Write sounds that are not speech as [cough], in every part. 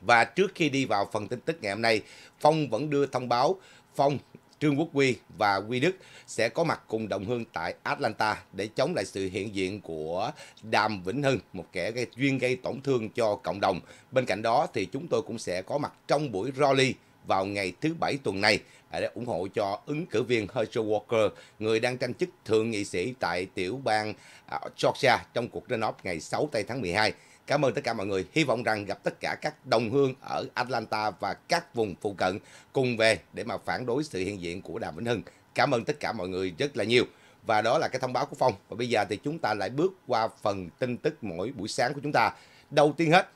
Và trước khi đi vào phần tin tức ngày hôm nay, Phong vẫn đưa thông báo Phong, Trương Quốc Huy và huy Đức sẽ có mặt cùng đồng hương tại Atlanta để chống lại sự hiện diện của Đàm Vĩnh Hưng, một kẻ gây, chuyên gây tổn thương cho cộng đồng. Bên cạnh đó thì chúng tôi cũng sẽ có mặt trong buổi rally vào ngày thứ Bảy tuần này để ủng hộ cho ứng cử viên Herschel Walker, người đang tranh chức thượng nghị sĩ tại tiểu bang à, Georgia trong cuộc runoff ngày 6 tây tháng 12. Cảm ơn tất cả mọi người. Hy vọng rằng gặp tất cả các đồng hương ở Atlanta và các vùng phụ cận cùng về để mà phản đối sự hiện diện của Đàm Vĩnh Hưng. Cảm ơn tất cả mọi người rất là nhiều. Và đó là cái thông báo của Phong. Và bây giờ thì chúng ta lại bước qua phần tin tức mỗi buổi sáng của chúng ta. Đầu tiên hết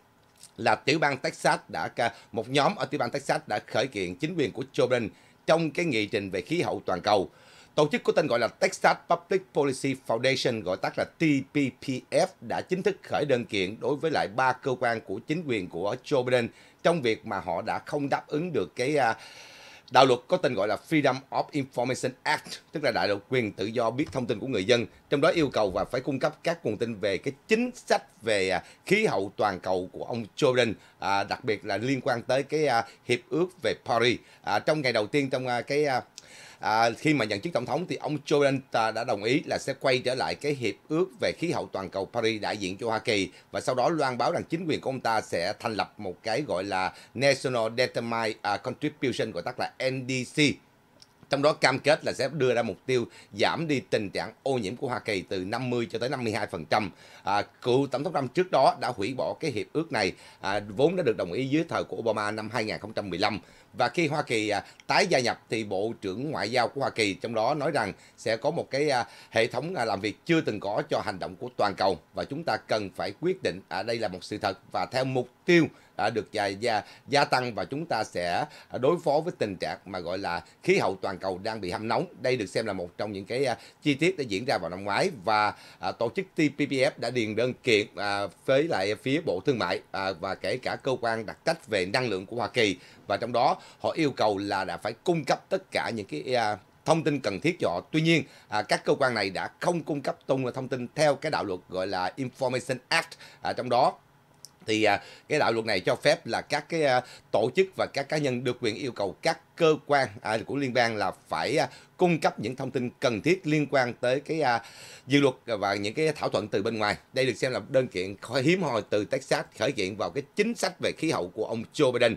là tiểu bang Texas đã một nhóm ở tiểu bang Texas đã khởi kiện chính quyền của Joe Biden trong cái nghị trình về khí hậu toàn cầu. Tổ chức có tên gọi là Texas Public Policy Foundation, gọi tắt là TPPF, đã chính thức khởi đơn kiện đối với lại ba cơ quan của chính quyền của Joe Biden trong việc mà họ đã không đáp ứng được cái uh, đạo luật có tên gọi là Freedom of Information Act, tức là đạo luật quyền tự do biết thông tin của người dân, trong đó yêu cầu và phải cung cấp các nguồn tin về cái chính sách về à, khí hậu toàn cầu của ông Joe Biden, à, đặc biệt là liên quan tới cái hiệp ước về Paris. trong ngày đầu tiên trong cái à, khi mà nhận chức tổng thống thì ông Joe Biden đã đồng ý là sẽ quay trở lại cái hiệp ước về khí hậu toàn cầu Paris đại diện cho Hoa Kỳ và sau đó loan báo rằng chính quyền của ông ta sẽ thành lập một cái gọi là National Determined à, Contribution gọi tắt là NDC trong đó cam kết là sẽ đưa ra mục tiêu giảm đi tình trạng ô nhiễm của Hoa Kỳ từ 50 cho tới 52%. À, cựu Tổng thống Trump trước đó đã hủy bỏ cái hiệp ước này à, vốn đã được đồng ý dưới thời của Obama năm 2015 và khi Hoa Kỳ à, tái gia nhập thì Bộ trưởng Ngoại giao của Hoa Kỳ trong đó nói rằng sẽ có một cái à, hệ thống à, làm việc chưa từng có cho hành động của toàn cầu và chúng ta cần phải quyết định ở đây là một sự thật và theo mục tiêu đã được gia, gia, gia tăng và chúng ta sẽ đối phó với tình trạng mà gọi là khí hậu toàn cầu đang bị hâm nóng. Đây được xem là một trong những cái chi tiết đã diễn ra vào năm ngoái và tổ chức TPPF đã điền đơn kiện với lại phía Bộ Thương mại và kể cả cơ quan đặc trách về năng lượng của Hoa Kỳ và trong đó họ yêu cầu là đã phải cung cấp tất cả những cái uh, thông tin cần thiết cho họ. Tuy nhiên, à, các cơ quan này đã không cung cấp tung ra thông tin theo cái đạo luật gọi là Information Act. À, trong đó thì à, cái đạo luật này cho phép là các cái à, tổ chức và các cá nhân được quyền yêu cầu các cơ quan của liên bang là phải cung cấp những thông tin cần thiết liên quan tới cái dự luật và những cái thảo thuận từ bên ngoài. Đây được xem là đơn kiện hiếm hoi từ Texas khởi kiện vào cái chính sách về khí hậu của ông Joe Biden.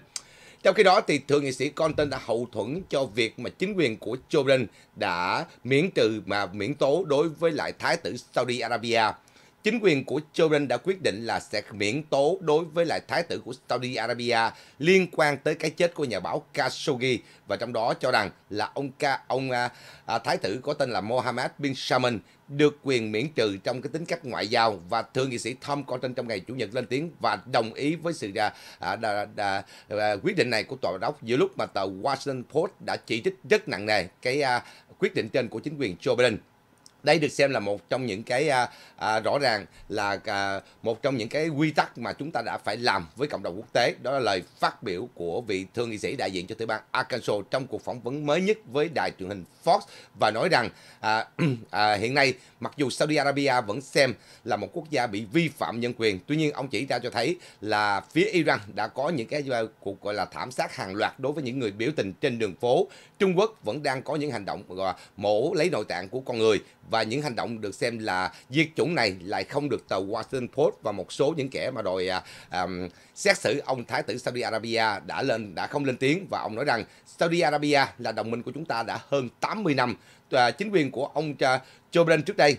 Trong khi đó, thì thượng nghị sĩ Compton đã hậu thuẫn cho việc mà chính quyền của Jordan đã miễn trừ mà miễn tố đối với lại thái tử Saudi Arabia. Chính quyền của Jordan đã quyết định là sẽ miễn tố đối với lại thái tử của Saudi Arabia liên quan tới cái chết của nhà báo Khashoggi và trong đó cho rằng là ông ca ông à, à, thái tử có tên là Mohammed bin Salman được quyền miễn trừ trong cái tính cách ngoại giao và thượng nghị sĩ Tom Cotton trong ngày chủ nhật lên tiếng và đồng ý với sự ra à, à, à, à, quyết định này của tòa đốc giữa lúc mà tờ Washington Post đã chỉ trích rất nặng nề cái à, quyết định trên của chính quyền Joe Biden đây được xem là một trong những cái à, à, rõ ràng là à, một trong những cái quy tắc mà chúng ta đã phải làm với cộng đồng quốc tế đó là lời phát biểu của vị thượng nghị sĩ đại diện cho tiểu bang Arkansas trong cuộc phỏng vấn mới nhất với đài truyền hình Fox và nói rằng à, [clears throat] à, hiện nay mặc dù Saudi Arabia vẫn xem là một quốc gia bị vi phạm nhân quyền tuy nhiên ông chỉ ra cho thấy là phía Iran đã có những cái à, cuộc gọi là thảm sát hàng loạt đối với những người biểu tình trên đường phố Trung Quốc vẫn đang có những hành động gọi là mổ lấy nội tạng của con người và những hành động được xem là diệt chủng này lại không được tờ Washington Post và một số những kẻ mà đòi um, xét xử ông Thái tử Saudi Arabia đã lên đã không lên tiếng và ông nói rằng Saudi Arabia là đồng minh của chúng ta đã hơn 80 năm. chính quyền của ông à, Joe Biden trước đây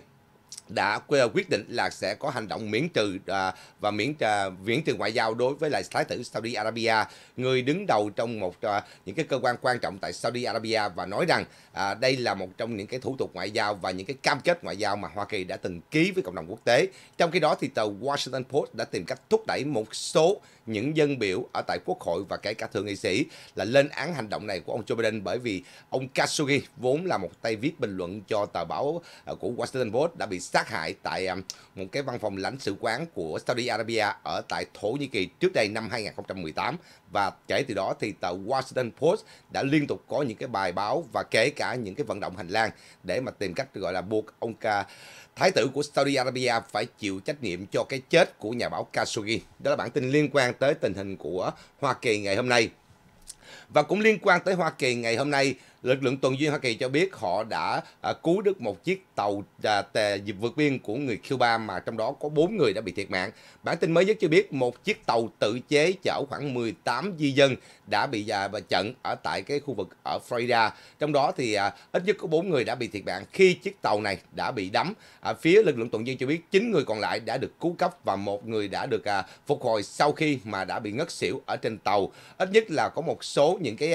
đã à, quyết định là sẽ có hành động miễn trừ à, và miễn à, miễn trừ ngoại giao đối với lại thái tử Saudi Arabia người đứng đầu trong một à, những cái cơ quan quan trọng tại Saudi Arabia và nói rằng à, đây là một trong những cái thủ tục ngoại giao và những cái cam kết ngoại giao mà Hoa Kỳ đã từng ký với cộng đồng quốc tế trong khi đó thì tờ Washington Post đã tìm cách thúc đẩy một số những dân biểu ở tại Quốc hội và kể cả thượng nghị sĩ là lên án hành động này của ông Joe Biden bởi vì ông Khashoggi vốn là một tay viết bình luận cho tờ báo ờ, của Washington Post đã bị sát hại tại ờ, một cái văn phòng lãnh sự quán của Saudi Arabia ở tại Thổ Nhĩ Kỳ trước đây năm 2018 và kể từ đó thì tờ Washington Post đã liên tục có những cái bài báo và kể cả những cái vận động hành lang để mà tìm cách gọi là buộc ông Khashoggi Thái tử của Saudi Arabia phải chịu trách nhiệm cho cái chết của nhà báo Khashoggi. Đó là bản tin liên quan tới tình hình của Hoa Kỳ ngày hôm nay. Và cũng liên quan tới Hoa Kỳ ngày hôm nay, Lực lượng tuần duyên Hoa Kỳ cho biết họ đã à, cứu được một chiếc tàu à, dịp vượt biên của người Cuba mà trong đó có 4 người đã bị thiệt mạng. Bản tin mới nhất cho biết một chiếc tàu tự chế chở khoảng 18 di dân đã bị à, và chặn ở tại cái khu vực ở Florida. Trong đó thì à, ít nhất có 4 người đã bị thiệt mạng khi chiếc tàu này đã bị đắm. phía lực lượng tuần duyên cho biết 9 người còn lại đã được cứu cấp và một người đã được phục hồi sau khi mà đã bị ngất xỉu ở trên tàu. Ít nhất là có một số những cái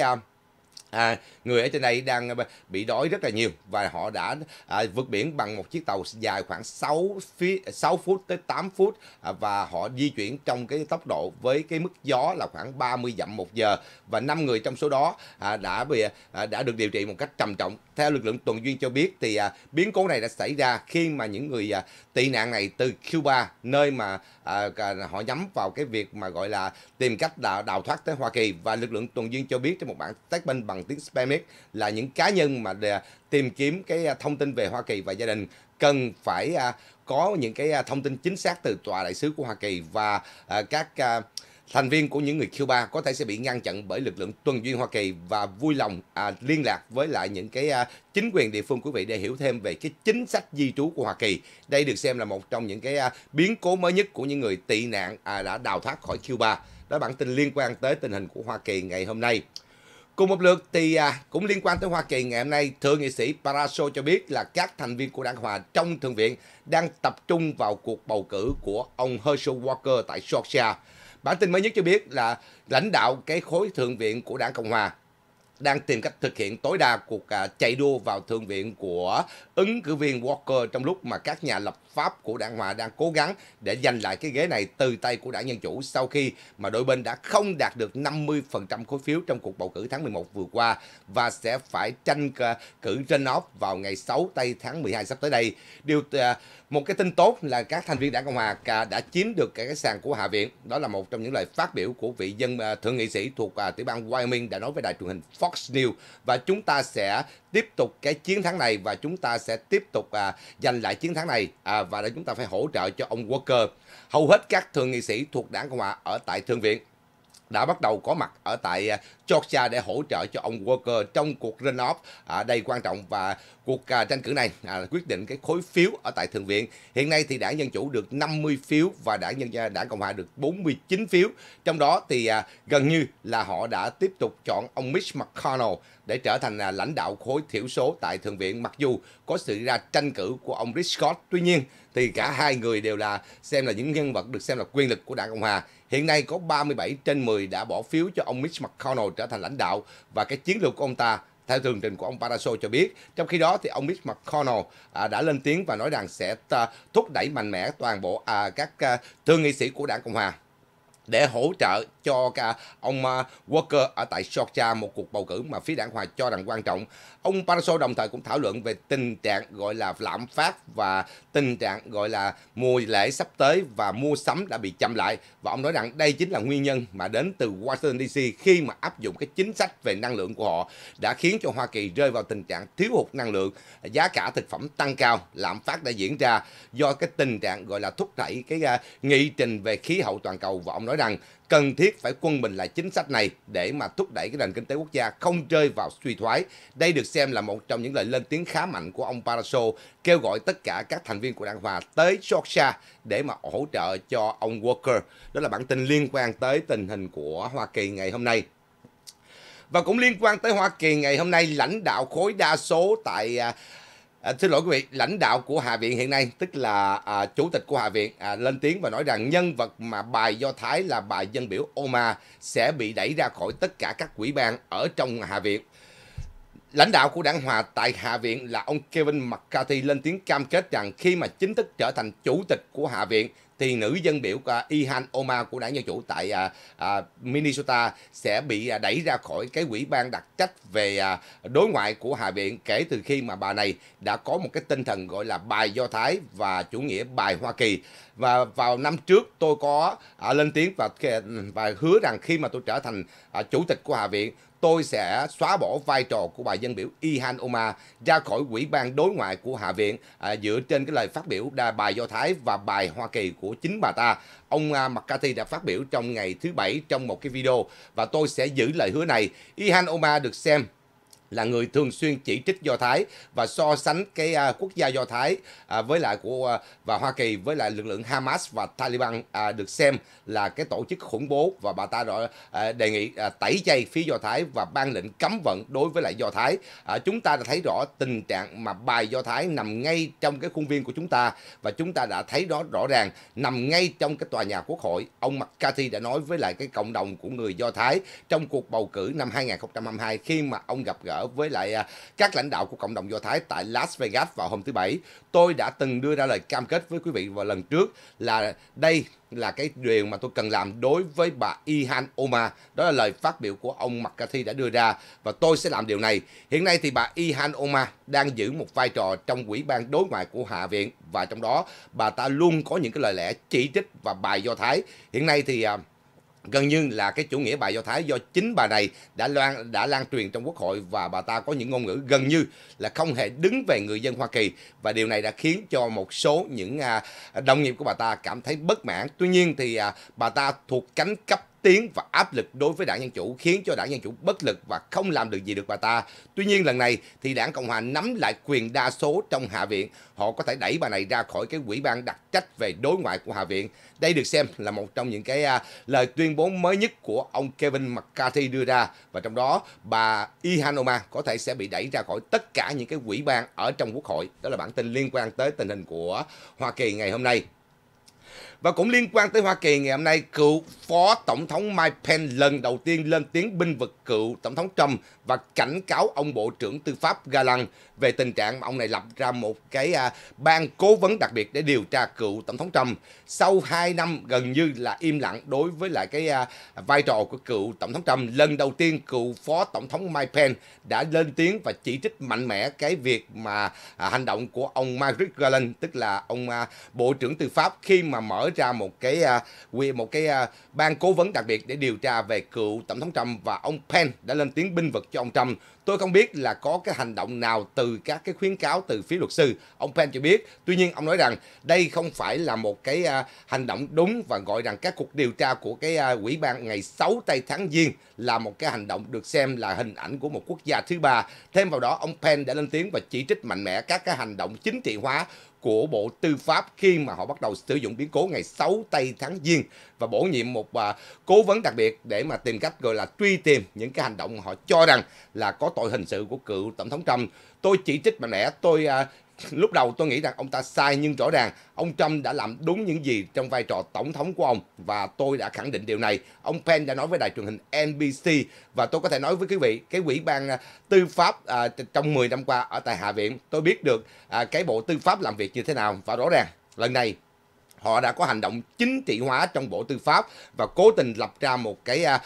À, người ở trên đây đang à, bị đói rất là nhiều và họ đã à, vượt biển bằng một chiếc tàu dài khoảng 6 phí, 6 phút tới 8 phút à, và họ di chuyển trong cái tốc độ với cái mức gió là khoảng 30 dặm một giờ và năm người trong số đó à, đã bị à, đã được điều trị một cách trầm trọng. Theo lực lượng tuần duyên cho biết thì à, biến cố này đã xảy ra khi mà những người à, tị nạn này từ Cuba nơi mà à, à họ nhắm vào cái việc mà gọi là tìm cách đào, đào thoát tới Hoa Kỳ và lực lượng tuần duyên cho biết trong một bản statement bằng bằng tiếng Spanish là những cá nhân mà để tìm kiếm cái à, thông tin về Hoa Kỳ và gia đình cần phải à, có những cái à, thông tin chính xác từ tòa đại sứ của Hoa Kỳ và các thành viên của những người Cuba có thể sẽ bị ngăn chặn bởi lực lượng tuần duyên Hoa Kỳ và vui lòng liên lạc với lại những cái chính quyền địa phương quý vị để hiểu thêm về cái chính sách di trú của Hoa Kỳ. Đây được xem là một trong những cái biến cố mới nhất của những người tị nạn đã đào thoát khỏi Cuba. Đó bản tin liên quan tới tình hình của Hoa Kỳ ngày hôm nay. Cùng một lượt thì à, cũng liên quan tới Hoa Kỳ ngày hôm nay, Thượng nghị sĩ Paraso cho biết là các thành viên của đảng Hòa trong Thượng viện đang tập trung vào cuộc bầu cử của ông Herschel Walker tại Georgia. Bản tin mới nhất cho biết là lãnh đạo cái khối Thượng viện của đảng Cộng Hòa đang tìm cách thực hiện tối đa cuộc à, chạy đua vào thượng viện của ứng cử viên Walker trong lúc mà các nhà lập pháp của đảng Hòa đang cố gắng để giành lại cái ghế này từ tay của đảng Dân Chủ sau khi mà đôi bên đã không đạt được 50% khối phiếu trong cuộc bầu cử tháng 11 vừa qua và sẽ phải tranh cử trên runoff vào ngày 6 tây tháng 12 sắp tới đây. Điều à, một cái tin tốt là các thành viên đảng Cộng Hòa đã chiếm được cái sàn của Hạ viện. Đó là một trong những lời phát biểu của vị dân à, thượng nghị sĩ thuộc tiểu bang Wyoming đã nói với đài truyền hình Fox Fox News và chúng ta sẽ tiếp tục cái chiến thắng này và chúng ta sẽ tiếp tục à, giành lại chiến thắng này à, và để chúng ta phải hỗ trợ cho ông Walker. Hầu hết các thượng nghị sĩ thuộc đảng Cộng hòa ở tại Thượng viện đã bắt đầu có mặt ở tại à, Georgia để hỗ trợ cho ông Walker trong cuộc runoff à, đầy quan trọng và cuộc à, tranh cử này à, quyết định cái khối phiếu ở tại thượng viện. Hiện nay thì đảng Dân chủ được 50 phiếu và đảng nhân đảng Cộng hòa được 49 phiếu. Trong đó thì gần như là họ đã tiếp tục chọn ông Mitch McConnell để trở thành à, lãnh đạo khối thiểu số tại Thượng viện mặc dù có sự ra tranh cử của ông Rick Scott. Tuy nhiên thì cả hai người đều là xem là những nhân vật được xem là quyền lực của Đảng Cộng Hòa. Hiện nay có 37 trên 10 đã bỏ phiếu cho ông Mitch McConnell trở thành lãnh đạo và cái chiến lược của ông ta theo tường trình của ông Paraso cho biết. Trong khi đó thì ông Mitch McConnell à, đã lên tiếng và nói rằng sẽ à, thúc đẩy mạnh mẽ toàn bộ à, các à, thương nghị sĩ của Đảng Cộng Hòa để hỗ trợ cho cả ông à, Walker ở tại Georgia một cuộc bầu cử mà phía đảng Hòa cho rằng quan trọng. Ông Paraso đồng thời cũng thảo luận về tình trạng gọi là lạm phát và tình trạng gọi là mùa lễ sắp tới và mua sắm đã bị chậm lại và ông nói rằng đây chính là nguyên nhân mà đến từ Washington DC khi mà áp dụng cái chính sách về năng lượng của họ đã khiến cho Hoa Kỳ rơi vào tình trạng thiếu hụt năng lượng, giá cả thực phẩm tăng cao, lạm phát đã diễn ra do cái tình trạng gọi là thúc đẩy cái à, nghị trình về khí hậu toàn cầu và ông nói rằng cần thiết phải quân bình lại chính sách này để mà thúc đẩy cái nền kinh tế quốc gia không rơi vào suy thoái. Đây được xem là một trong những lời lên tiếng khá mạnh của ông Paraso kêu gọi tất cả các thành viên của Đảng Hòa tới Georgia để mà hỗ trợ cho ông Walker. Đó là bản tin liên quan tới tình hình của Hoa Kỳ ngày hôm nay. Và cũng liên quan tới Hoa Kỳ ngày hôm nay, lãnh đạo khối đa số tại uh, À, xin lỗi quý vị, lãnh đạo của Hạ viện hiện nay, tức là à, chủ tịch của Hạ viện à, lên tiếng và nói rằng nhân vật mà bài Do Thái là bài dân biểu Oma sẽ bị đẩy ra khỏi tất cả các quỹ ban ở trong Hạ viện. Lãnh đạo của đảng Hòa tại Hạ viện là ông Kevin McCarthy lên tiếng cam kết rằng khi mà chính thức trở thành chủ tịch của Hạ viện thì nữ dân biểu Ihan Omar của đảng Dân Chủ tại à, à, Minnesota sẽ bị à, đẩy ra khỏi cái quỹ ban đặc trách về đối ngoại của Hạ viện kể từ khi mà bà này đã có một cái tinh thần gọi là bài Do Thái và chủ nghĩa bài Hoa Kỳ. Và vào năm trước tôi có lên tiếng và và hứa rằng khi mà tôi trở thành chủ tịch của Hạ viện tôi sẽ xóa bỏ vai trò của bà dân biểu Ihan Omar ra khỏi quỹ ban đối ngoại của Hạ viện à, dựa trên cái lời phát biểu đa bài Do Thái và bài Hoa Kỳ của chính bà ta. Ông à, McCarthy đã phát biểu trong ngày thứ Bảy trong một cái video và tôi sẽ giữ lời hứa này. Ihan Omar được xem là người thường xuyên chỉ trích Do Thái và so sánh cái uh, quốc gia Do Thái uh, với lại của uh, và Hoa Kỳ với lại lực lượng Hamas và Taliban uh, được xem là cái tổ chức khủng bố và bà ta đã uh, đề nghị uh, tẩy chay phía Do Thái và ban lệnh cấm vận đối với lại Do Thái. Uh, chúng ta đã thấy rõ tình trạng mà bài Do Thái nằm ngay trong cái khuôn viên của chúng ta và chúng ta đã thấy đó rõ ràng nằm ngay trong cái tòa nhà Quốc hội. Ông McCarthy đã nói với lại cái cộng đồng của người Do Thái trong cuộc bầu cử năm 2022 khi mà ông gặp gỡ ở với lại à, các lãnh đạo của cộng đồng Do Thái tại Las Vegas vào hôm thứ Bảy. Tôi đã từng đưa ra lời cam kết với quý vị vào lần trước là đây là cái điều mà tôi cần làm đối với bà Ihan Omar. Đó là lời phát biểu của ông McCarthy đã đưa ra và tôi sẽ làm điều này. Hiện nay thì bà Ihan Omar đang giữ một vai trò trong quỹ ban đối ngoại của Hạ viện và trong đó bà ta luôn có những cái lời lẽ chỉ trích và bài Do Thái. Hiện nay thì à, gần như là cái chủ nghĩa bài do thái do chính bà này đã loan đã lan truyền trong quốc hội và bà ta có những ngôn ngữ gần như là không hề đứng về người dân hoa kỳ và điều này đã khiến cho một số những à, đồng nghiệp của bà ta cảm thấy bất mãn tuy nhiên thì à, bà ta thuộc cánh cấp tiếng và áp lực đối với đảng Dân Chủ khiến cho đảng Dân Chủ bất lực và không làm được gì được bà ta. Tuy nhiên lần này thì đảng Cộng Hòa nắm lại quyền đa số trong Hạ viện. Họ có thể đẩy bà này ra khỏi cái quỹ ban đặc trách về đối ngoại của Hạ viện. Đây được xem là một trong những cái uh, lời tuyên bố mới nhất của ông Kevin McCarthy đưa ra. Và trong đó bà Ihan có thể sẽ bị đẩy ra khỏi tất cả những cái quỹ ban ở trong Quốc hội. Đó là bản tin liên quan tới tình hình của Hoa Kỳ ngày hôm nay. Và cũng liên quan tới Hoa Kỳ ngày hôm nay, cựu Phó Tổng thống Mike Pence lần đầu tiên lên tiếng binh vực cựu Tổng thống Trump và cảnh cáo ông Bộ trưởng Tư pháp Galan về tình trạng mà ông này lập ra một cái à, ban cố vấn đặc biệt để điều tra cựu Tổng thống Trump. Sau 2 năm gần như là im lặng đối với lại cái à, vai trò của cựu Tổng thống Trump, lần đầu tiên cựu Phó Tổng thống Mike Pence đã lên tiếng và chỉ trích mạnh mẽ cái việc mà à, hành động của ông Merrick Garland, tức là ông à, Bộ trưởng Tư pháp khi mà mở ra một cái à, một cái à, ban cố vấn đặc biệt để điều tra về cựu Tổng thống Trump và ông Pence đã lên tiếng binh vực cho cho ông Trump. Tôi không biết là có cái hành động nào từ các cái khuyến cáo từ phía luật sư. Ông Pence cho biết. Tuy nhiên ông nói rằng đây không phải là một cái uh, hành động đúng và gọi rằng các cuộc điều tra của cái uh, quỹ ban ngày 6 tây tháng Giêng là một cái hành động được xem là hình ảnh của một quốc gia thứ ba. Thêm vào đó ông Pence đã lên tiếng và chỉ trích mạnh mẽ các cái hành động chính trị hóa của Bộ Tư pháp khi mà họ bắt đầu sử dụng biến cố ngày 6 tây tháng Giêng và bổ nhiệm một à, cố vấn đặc biệt để mà tìm cách gọi là truy tìm những cái hành động họ cho rằng là có tội hình sự của cựu Tổng thống Trump. Tôi chỉ trích mạnh mẽ, tôi à, lúc đầu tôi nghĩ rằng ông ta sai nhưng rõ ràng ông Trump đã làm đúng những gì trong vai trò tổng thống của ông và tôi đã khẳng định điều này. Ông Pence đã nói với đài truyền hình NBC và tôi có thể nói với quý vị cái quỹ ban à, tư pháp à, trong 10 năm qua ở tại Hạ viện tôi biết được à, cái bộ tư pháp làm việc như thế nào và rõ ràng lần này họ đã có hành động chính trị hóa trong Bộ Tư pháp và cố tình lập ra một cái uh,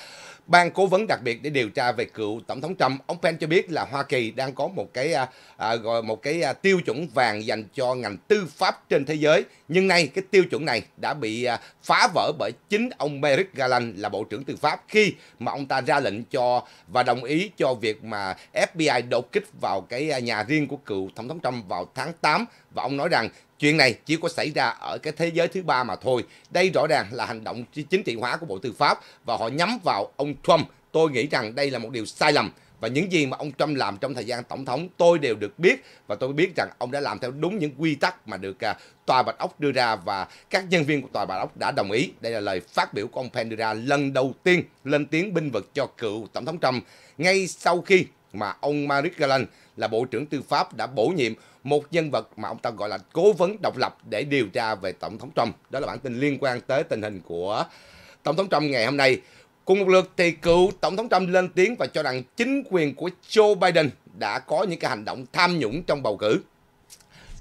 ban cố vấn đặc biệt để điều tra về cựu tổng thống Trump. Ông Pence cho biết là Hoa Kỳ đang có một cái à, à, gọi uh, một cái uh, tiêu chuẩn vàng dành cho ngành tư pháp trên thế giới, nhưng nay cái tiêu chuẩn này đã bị uh, phá vỡ bởi chính ông Merrick Garland là Bộ trưởng Tư pháp khi mà ông ta ra lệnh cho và đồng ý cho việc mà FBI đột kích vào cái nhà riêng của cựu tổng thống Trump vào tháng 8 và ông nói rằng Chuyện này chỉ có xảy ra ở cái thế giới thứ ba mà thôi. Đây rõ ràng là hành động chính trị hóa của Bộ Tư pháp và họ nhắm vào ông Trump. Tôi nghĩ rằng đây là một điều sai lầm và những gì mà ông Trump làm trong thời gian tổng thống tôi đều được biết và tôi biết rằng ông đã làm theo đúng những quy tắc mà được à, tòa Bạch Ốc đưa ra và các nhân viên của tòa Bạch Ốc đã đồng ý. Đây là lời phát biểu của ông Pence đưa ra lần đầu tiên lên tiếng binh vực cho cựu tổng thống Trump ngay sau khi mà ông Merrick Garland là Bộ trưởng Tư pháp đã bổ nhiệm một nhân vật mà ông ta gọi là cố vấn độc lập để điều tra về Tổng thống Trump. Đó là bản tin liên quan tới tình hình của Tổng thống Trump ngày hôm nay. Cùng một lượt thì cựu Tổng thống Trump lên tiếng và cho rằng chính quyền của Joe Biden đã có những cái hành động tham nhũng trong bầu cử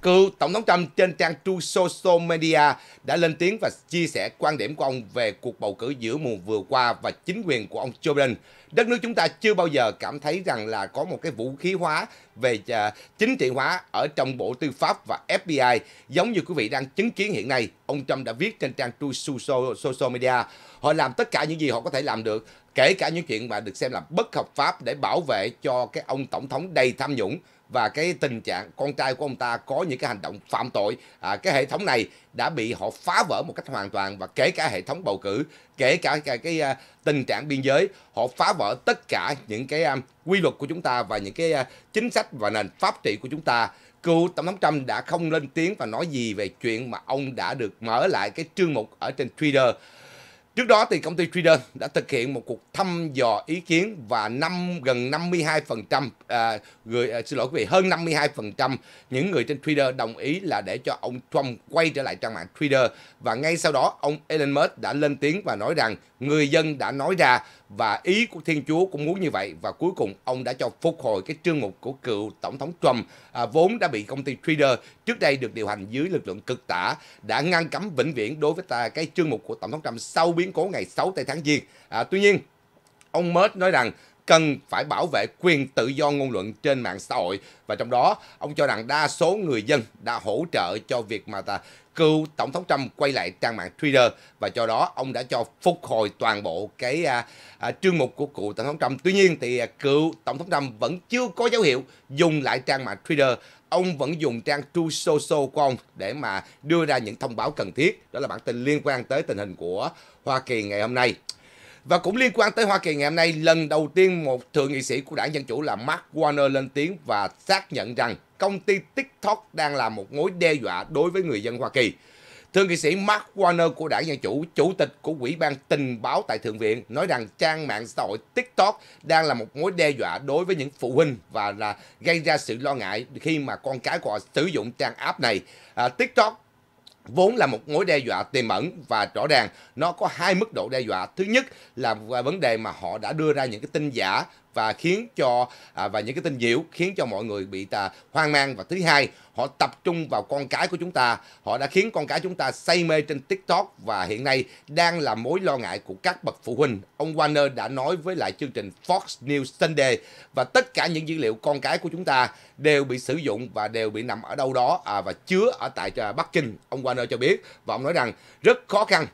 cựu Tổng thống Trump trên trang True Social Media đã lên tiếng và chia sẻ quan điểm của ông về cuộc bầu cử giữa mùa vừa qua và chính quyền của ông Joe Biden. Đất nước chúng ta chưa bao giờ cảm thấy rằng là có một cái vũ khí hóa về à, chính trị hóa ở trong Bộ Tư pháp và FBI giống như quý vị đang chứng kiến hiện nay. Ông Trump đã viết trên trang True Social Media. Họ làm tất cả những gì họ có thể làm được, kể cả những chuyện mà được xem là bất hợp pháp để bảo vệ cho cái ông tổng thống đầy tham nhũng và cái tình trạng con trai của ông ta có những cái hành động phạm tội à, cái hệ thống này đã bị họ phá vỡ một cách hoàn toàn và kể cả hệ thống bầu cử kể cả cái, cái, cái à, tình trạng biên giới họ phá vỡ tất cả những cái um, quy luật của chúng ta và những cái uh, chính sách và nền pháp trị của chúng ta cựu tổng thống Trump đã không lên tiếng và nói gì về chuyện mà ông đã được mở lại cái chương mục ở trên Twitter Trước đó thì công ty Trader đã thực hiện một cuộc thăm dò ý kiến và năm gần 52% à, người à, xin lỗi quý vị hơn 52% những người trên Twitter đồng ý là để cho ông Trump quay trở lại trang mạng Twitter và ngay sau đó ông Elon Musk đã lên tiếng và nói rằng người dân đã nói ra và ý của Thiên Chúa cũng muốn như vậy và cuối cùng ông đã cho phục hồi cái chương mục của cựu tổng thống Trump à, vốn đã bị công ty Twitter trước đây được điều hành dưới lực lượng cực tả đã ngăn cấm vĩnh viễn đối với ta cái chương mục của tổng thống Trump sau biến cố ngày 6 tây tháng Giêng. À, tuy nhiên ông Mết nói rằng cần phải bảo vệ quyền tự do ngôn luận trên mạng xã hội và trong đó ông cho rằng đa số người dân đã hỗ trợ cho việc mà ta cựu Tổng thống Trump quay lại trang mạng Twitter và do đó ông đã cho phục hồi toàn bộ cái à, à, chương mục của cựu Tổng thống Trump. Tuy nhiên thì à, cựu Tổng thống Trump vẫn chưa có dấu hiệu dùng lại trang mạng Twitter. Ông vẫn dùng trang True Social của ông để mà đưa ra những thông báo cần thiết. Đó là bản tin liên quan tới tình hình của Hoa Kỳ ngày hôm nay. Và cũng liên quan tới Hoa Kỳ ngày hôm nay, lần đầu tiên một thượng nghị sĩ của đảng Dân Chủ là Mark Warner lên tiếng và xác nhận rằng công ty TikTok đang là một mối đe dọa đối với người dân Hoa Kỳ. Thượng nghị sĩ Mark Warner của đảng Dân Chủ, chủ tịch của quỹ ban Tình báo tại Thượng viện, nói rằng trang mạng xã hội TikTok đang là một mối đe dọa đối với những phụ huynh và là gây ra sự lo ngại khi mà con cái của họ sử dụng trang app này. À, TikTok vốn là một mối đe dọa tiềm ẩn và rõ ràng nó có hai mức độ đe dọa thứ nhất là vấn đề mà họ đã đưa ra những cái tin giả và khiến cho à, và những cái tin diệu khiến cho mọi người bị à, hoang mang và thứ hai họ tập trung vào con cái của chúng ta họ đã khiến con cái chúng ta say mê trên tiktok và hiện nay đang là mối lo ngại của các bậc phụ huynh ông warner đã nói với lại chương trình fox news sunday và tất cả những dữ liệu con cái của chúng ta đều bị sử dụng và đều bị nằm ở đâu đó à, và chứa ở tại à, bắc kinh ông warner cho biết và ông nói rằng rất khó khăn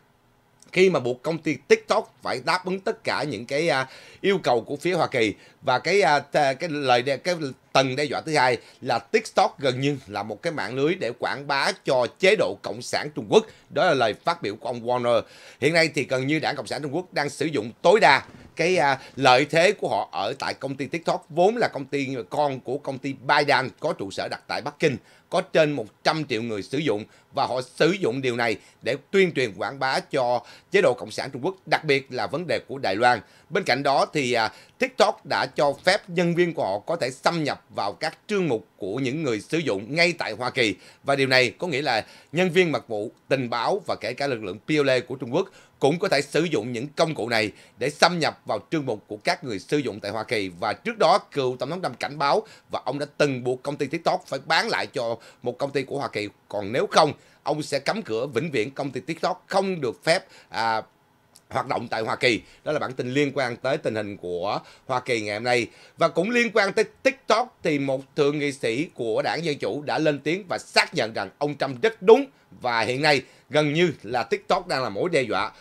khi mà buộc công ty TikTok phải đáp ứng tất cả những cái à, yêu cầu của phía Hoa Kỳ và cái à, cái lời cái tầng đe dọa thứ hai là TikTok gần như là một cái mạng lưới để quảng bá cho chế độ cộng sản Trung Quốc. Đó là lời phát biểu của ông Warner. Hiện nay thì gần như Đảng Cộng sản Trung Quốc đang sử dụng tối đa cái à, lợi thế của họ ở tại công ty TikTok vốn là công ty con của công ty Baidan có trụ sở đặt tại Bắc Kinh có trên 100 triệu người sử dụng và họ sử dụng điều này để tuyên truyền quảng bá cho chế độ Cộng sản Trung Quốc, đặc biệt là vấn đề của Đài Loan. Bên cạnh đó thì à, TikTok đã cho phép nhân viên của họ có thể xâm nhập vào các chương mục của những người sử dụng ngay tại Hoa Kỳ. Và điều này có nghĩa là nhân viên mật vụ, tình báo và kể cả lực lượng PLA của Trung Quốc cũng có thể sử dụng những công cụ này để xâm nhập vào trương mục của các người sử dụng tại Hoa Kỳ. Và trước đó, cựu Tổng thống Trump cảnh báo và ông đã từng buộc công ty TikTok phải bán lại cho một công ty của Hoa Kỳ. Còn nếu không, ông sẽ cấm cửa vĩnh viễn công ty TikTok không được phép à, hoạt động tại Hoa Kỳ. Đó là bản tin liên quan tới tình hình của Hoa Kỳ ngày hôm nay. Và cũng liên quan tới TikTok thì một thượng nghị sĩ của đảng Dân Chủ đã lên tiếng và xác nhận rằng ông Trump rất đúng và hiện nay gần như là TikTok đang là mối đe dọa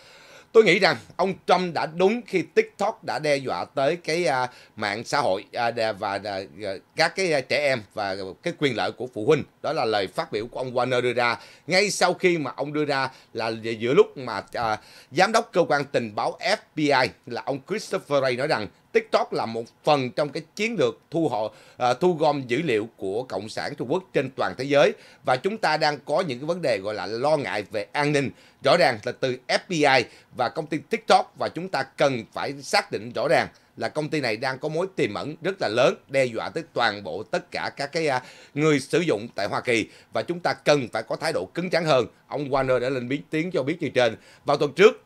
tôi nghĩ rằng ông Trump đã đúng khi TikTok đã đe dọa tới cái uh, mạng xã hội uh, và uh, các cái trẻ em và cái quyền lợi của phụ huynh đó là lời phát biểu của ông Warner đưa ra ngay sau khi mà ông đưa ra là giữa lúc mà à, giám đốc cơ quan tình báo FBI là ông Christopher Ray nói rằng TikTok là một phần trong cái chiến lược thu hộ à, thu gom dữ liệu của cộng sản Trung Quốc trên toàn thế giới và chúng ta đang có những cái vấn đề gọi là lo ngại về an ninh rõ ràng là từ FBI và công ty TikTok và chúng ta cần phải xác định rõ ràng là công ty này đang có mối tiềm ẩn rất là lớn đe dọa tới toàn bộ tất cả các cái à, người sử dụng tại Hoa Kỳ và chúng ta cần phải có thái độ cứng rắn hơn. Ông Warner đã lên biến tiếng cho biết như trên. Vào tuần trước,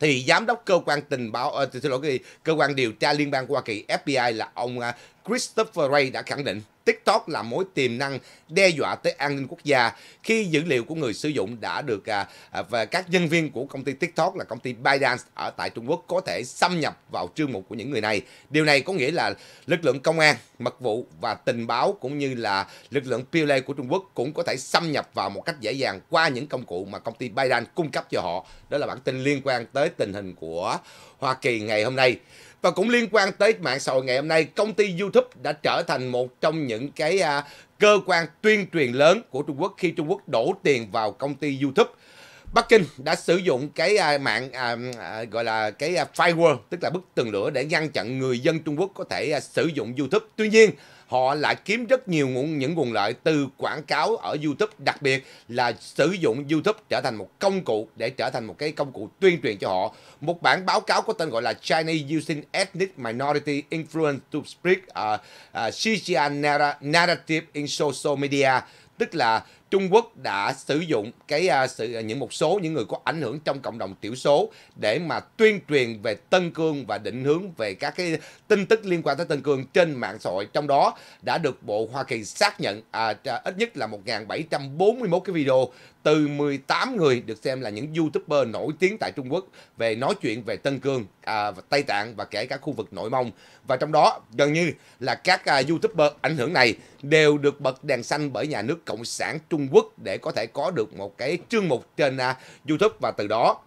thì giám đốc cơ quan tình báo uh, xin lỗi cơ quan điều tra liên bang Hoa Kỳ FBI là ông à, Christopher Ray đã khẳng định TikTok là mối tiềm năng đe dọa tới an ninh quốc gia khi dữ liệu của người sử dụng đã được à, à và các nhân viên của công ty TikTok là công ty ByteDance ở tại Trung Quốc có thể xâm nhập vào chương mục của những người này. Điều này có nghĩa là lực lượng công an, mật vụ và tình báo cũng như là lực lượng PLA của Trung Quốc cũng có thể xâm nhập vào một cách dễ dàng qua những công cụ mà công ty ByteDance cung cấp cho họ. Đó là bản tin liên quan tới tình hình của Hoa Kỳ ngày hôm nay. Và cũng liên quan tới mạng xã hội ngày hôm nay, công ty YouTube đã trở thành một trong những cái à, cơ quan tuyên truyền lớn của Trung Quốc khi Trung Quốc đổ tiền vào công ty YouTube. Bắc Kinh đã sử dụng cái à, mạng à, à, gọi là cái à, firewall tức là bức tường lửa để ngăn chặn người dân Trung Quốc có thể à, sử dụng YouTube. Tuy nhiên, họ lại kiếm rất nhiều nguồn những nguồn lợi từ quảng cáo ở YouTube, đặc biệt là sử dụng YouTube trở thành một công cụ để trở thành một cái công cụ tuyên truyền cho họ. Một bản báo cáo có tên gọi là Chinese Using Ethnic Minority Influence to Spread uh, ờ, uh, ờ, Xinjiang Narrative in Social Media, tức là Trung Quốc đã sử dụng cái uh, sự à, những một số những người có ảnh hưởng trong cộng đồng tiểu số để mà tuyên truyền về Tân Cương và định hướng về các cái tin tức liên quan tới Tân Cương trên mạng xã hội trong đó đã được Bộ Hoa Kỳ xác nhận à, à ít nhất là 1741 cái video từ 18 người được xem là những YouTuber nổi tiếng tại Trung Quốc về nói chuyện về Tân Cương, à, Tây Tạng và kể cả khu vực Nội Mông. Và trong đó gần như là các à, YouTuber ảnh hưởng này đều được bật đèn xanh bởi nhà nước Cộng sản Trung Trung Quốc để có thể có được một cái chương mục trên uh, YouTube và từ đó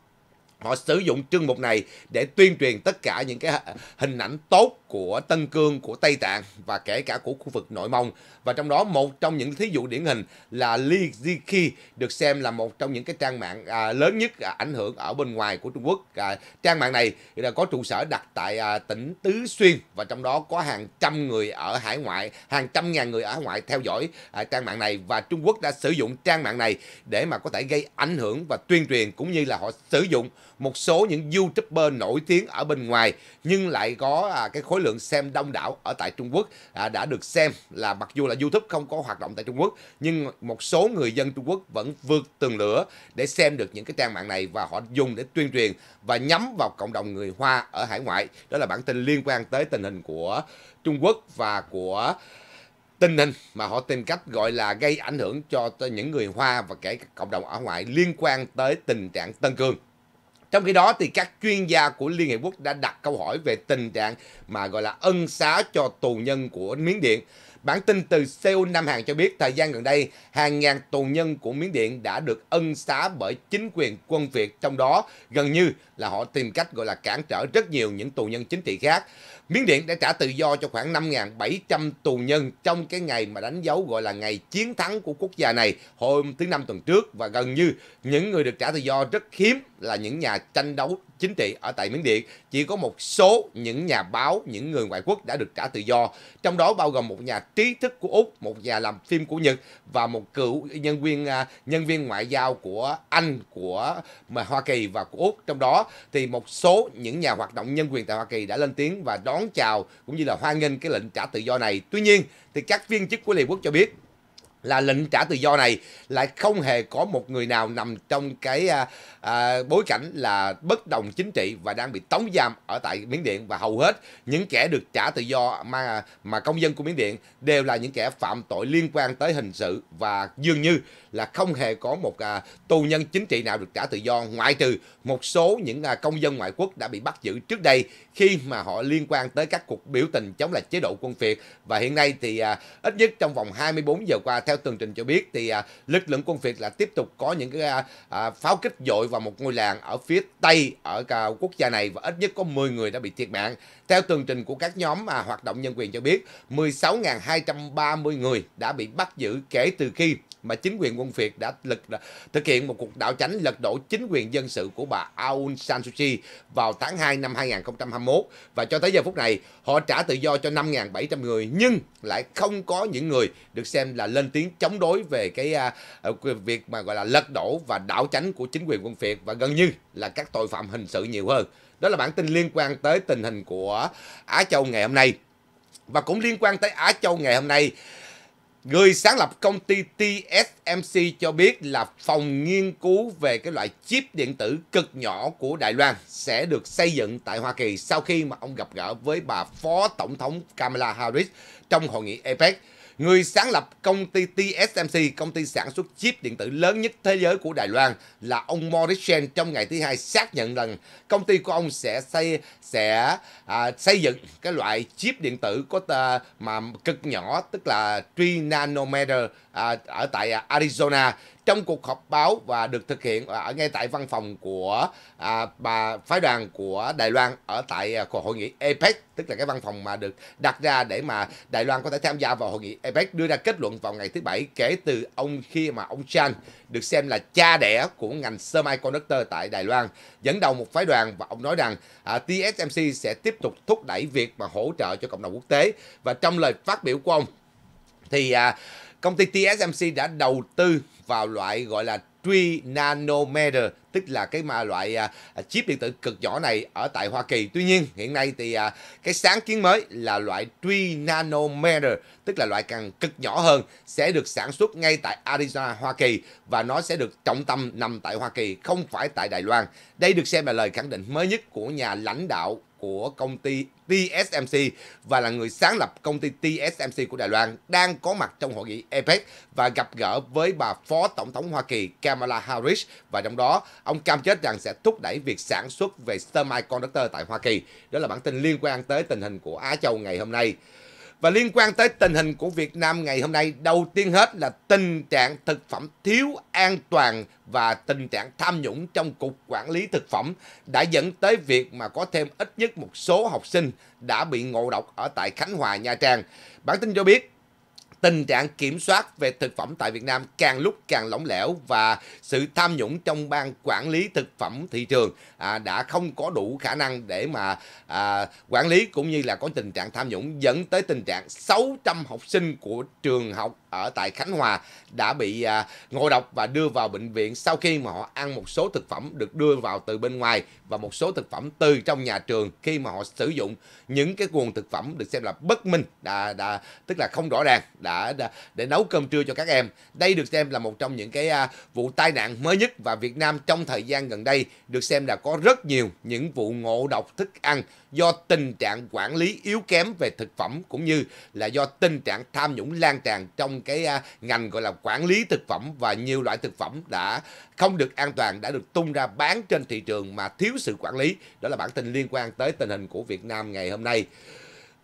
họ sử dụng chương mục này để tuyên truyền tất cả những cái hình ảnh tốt của Tân Cương, của Tây Tạng và kể cả của khu vực Nội Mông. Và trong đó một trong những thí dụ điển hình là Li Ziki được xem là một trong những cái trang mạng à, lớn nhất à, ảnh hưởng ở bên ngoài của Trung Quốc. À, trang mạng này là có trụ sở đặt tại tỉnh Tứ Xuyên và trong đó có hàng trăm người ở hải ngoại, hàng trăm ngàn người ở hải ngoại theo dõi trang mạng này và Trung Quốc đã sử dụng trang mạng này để mà có thể gây ảnh hưởng và tuyên truyền cũng như là họ sử dụng một số những YouTuber nổi tiếng ở bên ngoài nhưng lại có à, cái khối lượng xem đông đảo ở tại Trung Quốc à, đã được xem là mặc dù là YouTube không có hoạt động tại Trung Quốc nhưng một số người dân Trung Quốc vẫn vượt tường lửa để xem được những cái trang mạng này và họ dùng để tuyên truyền và nhắm vào cộng đồng người Hoa ở hải ngoại. Đó là bản tin liên quan tới tình hình của Trung Quốc và của tình hình mà họ tìm cách gọi là gây ảnh hưởng cho những người Hoa và kể cả cộng đồng ở ngoại liên quan tới tình trạng Tân Cương. Trong khi đó thì các chuyên gia của Liên Hiệp Quốc đã đặt câu hỏi về tình trạng mà gọi là ân xá cho tù nhân của Miến Điện. Bản tin từ Seoul Nam Hàn cho biết thời gian gần đây, hàng ngàn tù nhân của Miến Điện đã được ân xá bởi chính quyền quân Việt, trong đó gần như là họ tìm cách gọi là cản trở rất nhiều những tù nhân chính trị khác. Miến Điện đã trả tự do cho khoảng 5.700 tù nhân trong cái ngày mà đánh dấu gọi là ngày chiến thắng của quốc gia này hôm thứ Năm tuần trước và gần như những người được trả tự do rất hiếm là những nhà tranh đấu chính trị ở tại Miến Điện. Chỉ có một số những nhà báo, những người ngoại quốc đã được trả tự do, trong đó bao gồm một nhà trí thức của Úc, một nhà làm phim của Nhật và một cựu nhân viên à, nhân viên ngoại giao của Anh, của mà Hoa Kỳ và của Úc. Trong đó thì một số những nhà hoạt động nhân quyền tại Hoa Kỳ đã lên tiếng và đón chào cũng như là hoan nghênh cái lệnh trả tự do này. Tuy nhiên thì các viên chức của Liên Quốc cho biết là lệnh trả tự do này lại không hề có một người nào nằm trong cái à, à, bối cảnh là bất đồng chính trị và đang bị tống giam ở tại Miến Điện và hầu hết những kẻ được trả tự do mà mà công dân của Miến Điện đều là những kẻ phạm tội liên quan tới hình sự và dường như là không hề có một à, tù nhân chính trị nào được trả tự do ngoại trừ một số những à, công dân ngoại quốc đã bị bắt giữ trước đây khi mà họ liên quan tới các cuộc biểu tình chống lại chế độ quân phiệt và hiện nay thì à, ít nhất trong vòng 24 giờ qua theo tường trình cho biết thì à, lực lượng quân phiệt là tiếp tục có những cái à, à, pháo kích dội vào một ngôi làng ở phía tây ở à, quốc gia này và ít nhất có 10 người đã bị thiệt mạng. Theo tường trình của các nhóm mà hoạt động nhân quyền cho biết 16.230 người đã bị bắt giữ kể từ khi mà chính quyền quân Việt đã lực, thực hiện một cuộc đảo chánh lật đổ chính quyền dân sự của bà Aung San Suu Kyi vào tháng 2 năm 2021 và cho tới giờ phút này họ trả tự do cho 5.700 người nhưng lại không có những người được xem là lên tiếng chống đối về cái uh, việc mà gọi là lật đổ và đảo chánh của chính quyền quân Việt và gần như là các tội phạm hình sự nhiều hơn. Đó là bản tin liên quan tới tình hình của Á Châu ngày hôm nay. Và cũng liên quan tới Á Châu ngày hôm nay Người sáng lập công ty TSMC cho biết là phòng nghiên cứu về cái loại chip điện tử cực nhỏ của Đài Loan sẽ được xây dựng tại Hoa Kỳ sau khi mà ông gặp gỡ với bà Phó Tổng thống Kamala Harris trong hội nghị APEC người sáng lập công ty TSMC, công ty sản xuất chip điện tử lớn nhất thế giới của Đài Loan là ông Morris Chen trong ngày thứ hai xác nhận rằng công ty của ông sẽ xây sẽ à, xây dựng cái loại chip điện tử có tờ, mà cực nhỏ tức là 3 nanometer à, ở tại Arizona trong cuộc họp báo và được thực hiện ở ngay tại văn phòng của à, bà phái đoàn của Đài Loan ở tại à, cuộc hội nghị APEC tức là cái văn phòng mà được đặt ra để mà Đài Loan có thể tham gia vào hội nghị APEC đưa ra kết luận vào ngày thứ bảy kể từ ông khi mà ông Chan được xem là cha đẻ của ngành semiconductor tại Đài Loan dẫn đầu một phái đoàn và ông nói rằng à, TSMC sẽ tiếp tục thúc đẩy việc mà hỗ trợ cho cộng đồng quốc tế và trong lời phát biểu của ông thì à, công ty TSMC đã đầu tư vào loại gọi là Tri nanometer tức là cái mà loại à, à, chip điện tử cực nhỏ này ở tại Hoa Kỳ. Tuy nhiên hiện nay thì à, cái sáng kiến mới là loại Tri nanometer tức là loại càng cực nhỏ hơn sẽ được sản xuất ngay tại Arizona Hoa Kỳ và nó sẽ được trọng tâm nằm tại Hoa Kỳ không phải tại Đài Loan. Đây được xem là lời khẳng định mới nhất của nhà lãnh đạo của công ty TSMC và là người sáng lập công ty TSMC của Đài Loan đang có mặt trong hội nghị APEC và gặp gỡ với bà Phó Tổng thống Hoa Kỳ Kamala Harris và trong đó ông cam kết rằng sẽ thúc đẩy việc sản xuất về semiconductor tại Hoa Kỳ. Đó là bản tin liên quan tới tình hình của Á Châu ngày hôm nay. Và liên quan tới tình hình của Việt Nam ngày hôm nay, đầu tiên hết là tình trạng thực phẩm thiếu an toàn và tình trạng tham nhũng trong cục quản lý thực phẩm đã dẫn tới việc mà có thêm ít nhất một số học sinh đã bị ngộ độc ở tại Khánh Hòa, Nha Trang. Bản tin cho biết tình trạng kiểm soát về thực phẩm tại Việt Nam càng lúc càng lỏng lẻo và sự tham nhũng trong ban quản lý thực phẩm thị trường à, đã không có đủ khả năng để mà à, quản lý cũng như là có tình trạng tham nhũng dẫn tới tình trạng 600 học sinh của trường học ở tại Khánh Hòa đã bị à, ngộ độc và đưa vào bệnh viện sau khi mà họ ăn một số thực phẩm được đưa vào từ bên ngoài và một số thực phẩm từ trong nhà trường khi mà họ sử dụng những cái nguồn thực phẩm được xem là bất minh đã, đã tức là không rõ ràng đã, đã để nấu cơm trưa cho các em đây được xem là một trong những cái à, vụ tai nạn mới nhất và Việt Nam trong thời gian gần đây được xem là có rất nhiều những vụ ngộ độc thức ăn do tình trạng quản lý yếu kém về thực phẩm cũng như là do tình trạng tham nhũng lan tràn trong cái à, ngành gọi là quản lý thực phẩm và nhiều loại thực phẩm đã không được an toàn đã được tung ra bán trên thị trường mà thiếu sự quản lý. Đó là bản tin liên quan tới tình hình của Việt Nam ngày hôm nay.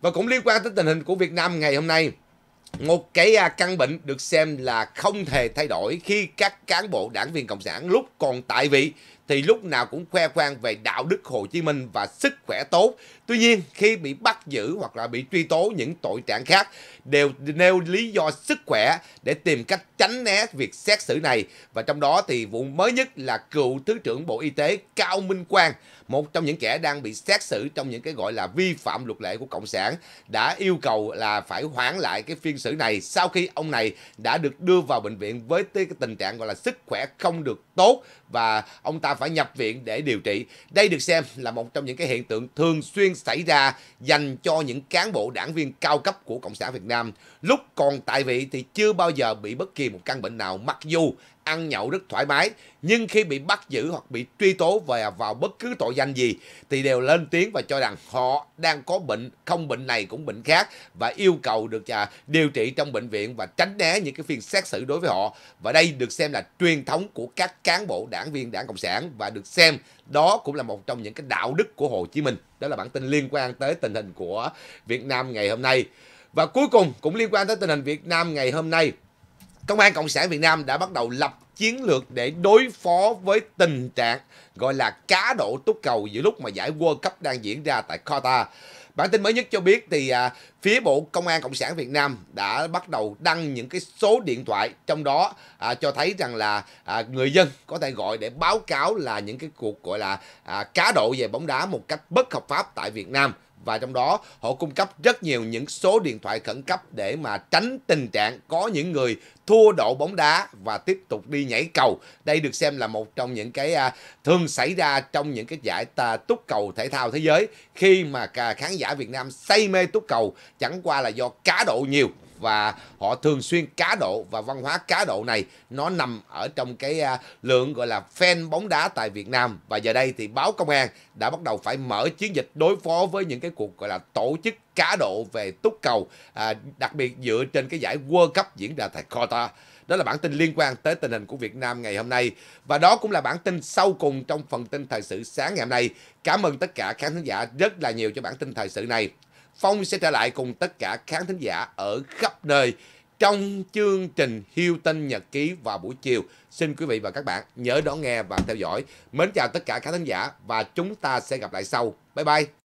Và cũng liên quan tới tình hình của Việt Nam ngày hôm nay, một cái à, căn bệnh được xem là không thể thay đổi khi các cán bộ đảng viên cộng sản lúc còn tại vị thì lúc nào cũng khoe khoang về đạo đức Hồ Chí Minh và sức khỏe tốt. Tuy nhiên, khi bị bắt giữ hoặc là bị truy tố những tội trạng khác, đều nêu lý do sức khỏe để tìm cách tránh né việc xét xử này. Và trong đó thì vụ mới nhất là cựu Thứ trưởng Bộ Y tế Cao Minh Quang, một trong những kẻ đang bị xét xử trong những cái gọi là vi phạm luật lệ của Cộng sản, đã yêu cầu là phải hoãn lại cái phiên xử này sau khi ông này đã được đưa vào bệnh viện với cái tình trạng gọi là sức khỏe không được tốt và ông ta phải nhập viện để điều trị. Đây được xem là một trong những cái hiện tượng thường xuyên xảy ra dành cho những cán bộ đảng viên cao cấp của Cộng sản Việt Nam. Lúc còn tại vị thì chưa bao giờ bị bất kỳ một căn bệnh nào mặc dù ăn nhậu rất thoải mái nhưng khi bị bắt giữ hoặc bị truy tố về vào bất cứ tội danh gì thì đều lên tiếng và cho rằng họ đang có bệnh không bệnh này cũng bệnh khác và yêu cầu được à, điều trị trong bệnh viện và tránh né những cái phiên xét xử đối với họ và đây được xem là truyền thống của các cán bộ đảng viên đảng cộng sản và được xem đó cũng là một trong những cái đạo đức của Hồ Chí Minh đó là bản tin liên quan tới tình hình của Việt Nam ngày hôm nay và cuối cùng cũng liên quan tới tình hình Việt Nam ngày hôm nay Công an Cộng sản Việt Nam đã bắt đầu lập chiến lược để đối phó với tình trạng gọi là cá độ túc cầu giữa lúc mà giải World Cup đang diễn ra tại Qatar. Bản tin mới nhất cho biết thì à, phía Bộ Công an Cộng sản Việt Nam đã bắt đầu đăng những cái số điện thoại trong đó à, cho thấy rằng là à, người dân có thể gọi để báo cáo là những cái cuộc gọi là à, cá độ về bóng đá một cách bất hợp pháp tại Việt Nam và trong đó họ cung cấp rất nhiều những số điện thoại khẩn cấp để mà tránh tình trạng có những người thua độ bóng đá và tiếp tục đi nhảy cầu. Đây được xem là một trong những cái à, thường xảy ra trong những cái giải túc cầu thể thao thế giới khi mà khán giả Việt Nam say mê túc cầu chẳng qua là do cá độ nhiều và họ thường xuyên cá độ và văn hóa cá độ này nó nằm ở trong cái à, lượng gọi là fan bóng đá tại Việt Nam và giờ đây thì báo công an đã bắt đầu phải mở chiến dịch đối phó với những cái cuộc gọi là tổ chức cá độ về túc cầu à, đặc biệt dựa trên cái giải World Cup diễn ra tại Qatar. Đó là bản tin liên quan tới tình hình của Việt Nam ngày hôm nay và đó cũng là bản tin sau cùng trong phần tin thời sự sáng ngày hôm nay. Cảm ơn tất cả khán thính giả rất là nhiều cho bản tin thời sự này. Phong sẽ trở lại cùng tất cả khán thính giả ở khắp nơi trong chương trình Hiêu Tinh Nhật Ký vào buổi chiều. Xin quý vị và các bạn nhớ đón nghe và theo dõi. Mến chào tất cả khán thính giả và chúng ta sẽ gặp lại sau. Bye bye!